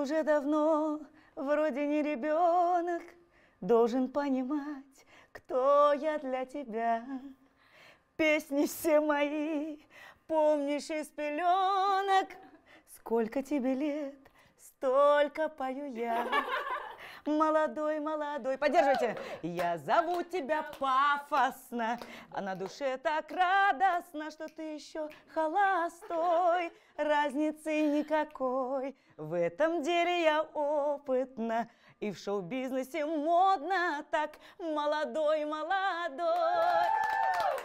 уже давно вроде не ребенок, Должен понимать, кто я для тебя. Песни все мои, помнишь из пеленок, Сколько тебе лет, столько пою я. Молодой, молодой, поддерживайте. Я зову тебя пафосно, а на душе так радостно, что ты еще холостой разницы никакой. В этом деле я опытна, и в шоу-бизнесе модно так молодой, молодой.